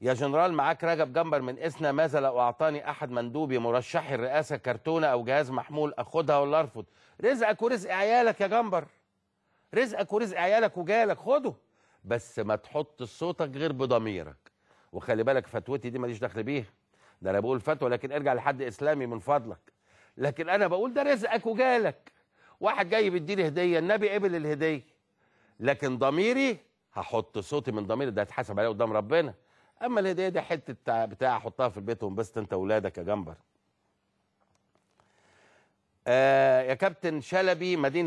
يا جنرال معاك رجب جنبر من اسنا ماذا لو اعطاني احد مندوبي مرشحي الرئاسه كرتونه او جهاز محمول اخدها ولا ارفض رزقك ورزق عيالك يا جنبر رزقك ورزق عيالك وجالك خده بس ما تحط صوتك غير بضميرك وخلي بالك فتوتي دي ماليش دخل بيها ده انا بقول فتوى لكن ارجع لحد اسلامي من فضلك لكن انا بقول ده رزقك وجالك واحد جاي بيديني هديه النبي قبل الهديه لكن ضميري هحط صوتي من ضميري ده هيتحاسب عليه قدام ربنا اما الهديه دي حته بتاع احطها في البيت وانبسط انت ولادك يا جنبر آه يا كابتن شلبي مدينه